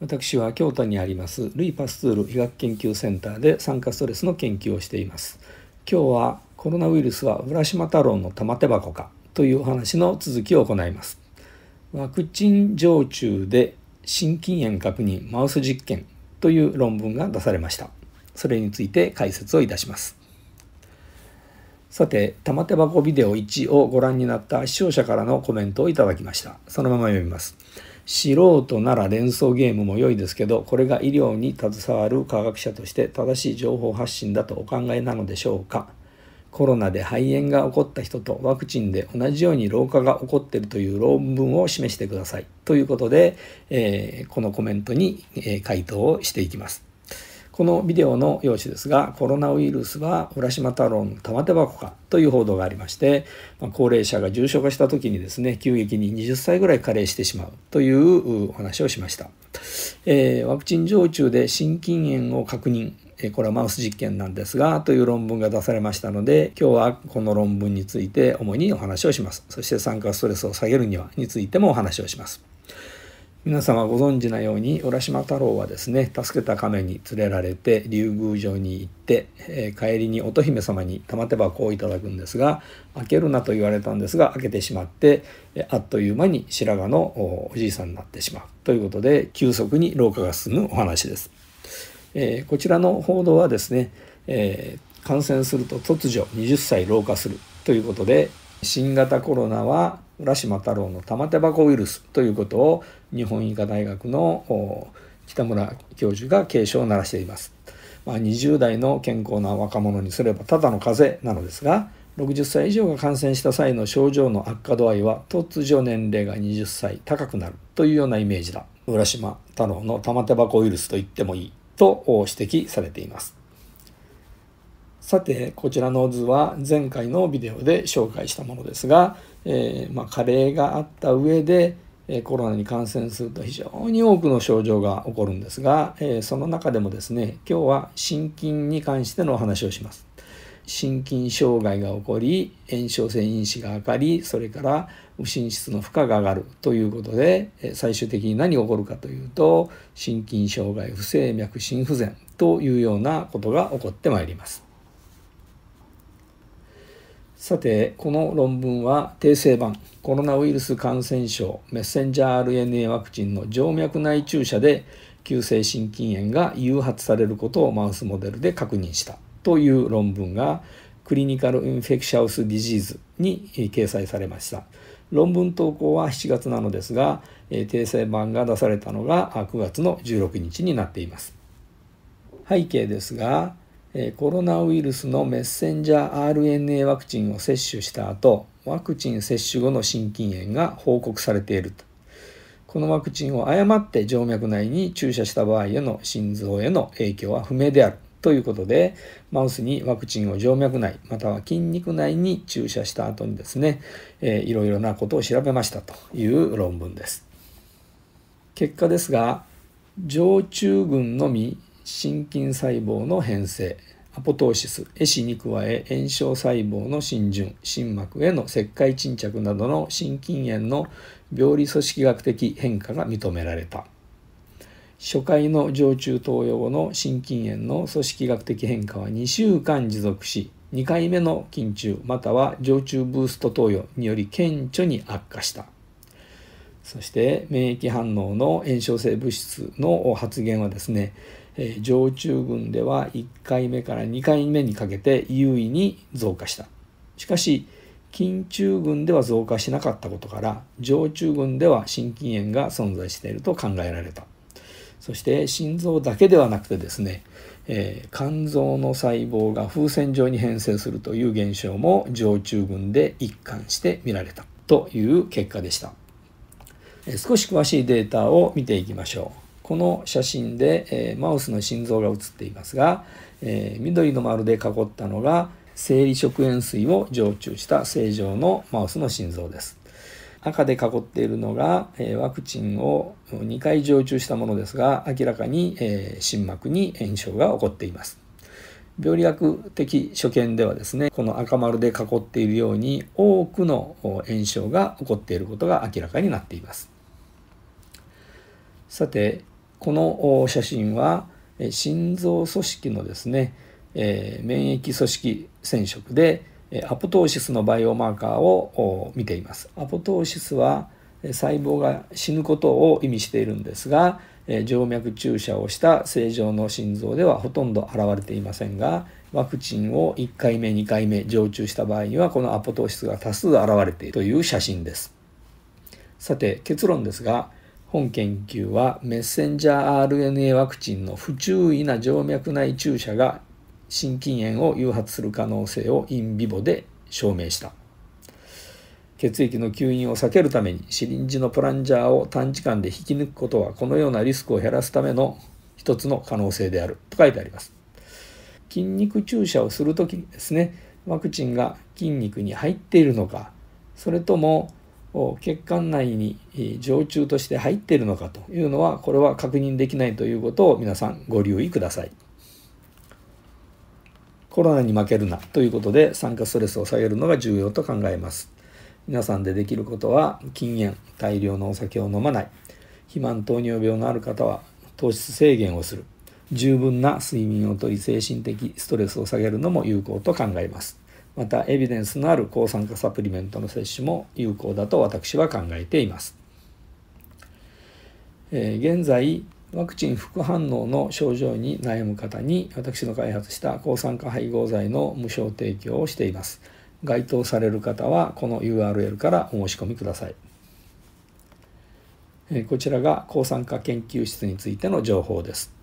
私は京都にありますルイ・パスツール医学研究センターで酸化ストレスの研究をしています。今日はコロナウイルスは浦島太郎の玉手箱かというお話の続きを行います。ワクチン常駐で心筋炎確認マウス実験という論文が出されました。それについて解説をいたします。さて、玉手箱ビデオ1をご覧になった視聴者からのコメントをいただきました。そのまま読みます。素人なら連想ゲームも良いですけどこれが医療に携わる科学者として正しい情報発信だとお考えなのでしょうかコロナで肺炎が起こった人とワクチンで同じように老化が起こっているという論文を示してくださいということで、えー、このコメントに回答をしていきます。このビデオの用紙ですが、コロナウイルスは浦島太郎の玉手箱かという報道がありまして、まあ、高齢者が重症化した時にですね、急激に20歳ぐらい加齢してしまうというお話をしました。えー、ワクチン常駐で心筋炎を確認、えこれはマウス実験なんですが、という論文が出されましたので、今日はこの論文について主にお話をします。そして酸化ストレスを下げるにはについてもお話をします。皆様ご存知のように浦島太郎はですね助けた亀に連れられて竜宮城に行って、えー、帰りに乙姫様に玉手箱をいただくんですが開けるなと言われたんですが開けてしまって、えあっという間に白髪のおじいさんになってしまうということで急速に老化が進むお話です。えー、こちらの報道はですね、えー、感染すると突如20歳老化するということで新型コロナは浦島太郎の玉手箱ウイルスということを日本医科大学の北村教授が警鐘を鳴らしています。まあ、20代の健康な若者にすればただの風邪なのですが60歳以上が感染した際の症状の悪化度合いは突如年齢が20歳高くなるというようなイメージだ浦島太郎の玉手箱ウイルスと言ってもいいと指摘されています。さて、こちらの図は前回のビデオで紹介したものですが、えー、まあ、加齢があった上で、えコロナに感染すると非常に多くの症状が起こるんですが、えその中でもですね、今日は心筋に関してのお話をします。心筋障害が起こり炎症性因子が上がりそれから右心室の負荷が上がるということで最終的に何が起こるかというと心筋障害不整脈心不全というようなことが起こってまいります。さて、この論文は訂正版コロナウイルス感染症メッセンジャー RNA ワクチンの静脈内注射で急性心筋炎が誘発されることをマウスモデルで確認したという論文がクリニカル・インフェクシャウス・ディジーズに掲載されました。論文投稿は7月なのですが、訂正版が出されたのが9月の16日になっています。背景ですが、コロナウイルスのメッセンジャー RNA ワクチンを接種した後ワクチン接種後の心筋炎が報告されているとこのワクチンを誤って静脈内に注射した場合への心臓への影響は不明であるということでマウスにワクチンを静脈内または筋肉内に注射した後にですね、えー、いろいろなことを調べましたという論文です結果ですが常駐群のみ心筋細胞の変性アポトーシス壊死に加え炎症細胞の浸潤心膜への石灰沈着などの心筋炎の病理組織学的変化が認められた初回の常駐投与の心筋炎の組織学的変化は2週間持続し2回目の筋中または常駐ブースト投与により顕著に悪化した。そして免疫反応の炎症性物質の発現はですね、え常駐群では1回目から2回目にかけて優位に増加した。しかし、筋中群では増加しなかったことから、常駐群では心筋炎が存在していると考えられた。そして心臓だけではなくてですね、えー、肝臓の細胞が風船状に変性するという現象も常駐群で一貫して見られたという結果でした。少し詳しいデータを見ていきましょう。この写真で、えマウスの心臓が写っていますが、え緑の丸で囲ったのが生理食塩水を常駐した正常のマウスの心臓です。赤で囲っているのが、えワクチンを2回常駐したものですが明らかに、え心膜に炎症が起こっています。病理学的所見ではですねこの赤丸で囲っているように多くの炎症が起こっていることが明らかになっていますさてこの写真は心臓組織のですね、えー、免疫組織染色でアポトーシスのバイオマーカーを見ていますアポトーシスは細胞が死ぬことを意味しているんですがえ静脈注射をした正常の心臓ではほとんど現れていませんがワクチンを1回目2回目常駐した場合にはこのアポトーシスが多数現れているという写真ですさて結論ですが本研究はメッセンジャー RNA ワクチンの不注意な静脈内注射が心筋炎を誘発する可能性をインビボで証明した血液の吸引を避けるためにシリンジのプランジャーを短時間で引き抜くことはこのようなリスクを減らすための一つの可能性であると書いてあります筋肉注射をする時にですねワクチンが筋肉に入っているのかそれとも血管内に常駐として入っているのかというのはこれは確認できないということを皆さんご留意くださいコロナに負けるなということで酸化ストレスを下げるのが重要と考えます皆さんでできることは禁煙大量のお酒を飲まない肥満糖尿病のある方は糖質制限をする十分な睡眠をとり精神的ストレスを下げるのも有効と考えますまたエビデンスのある抗酸化サプリメントの摂取も有効だと私は考えています、えー、現在ワクチン副反応の症状に悩む方に私の開発した抗酸化配合剤の無償提供をしています。該当される方はこの URL からお申し込みください。こちらが抗酸化研究室についての情報です。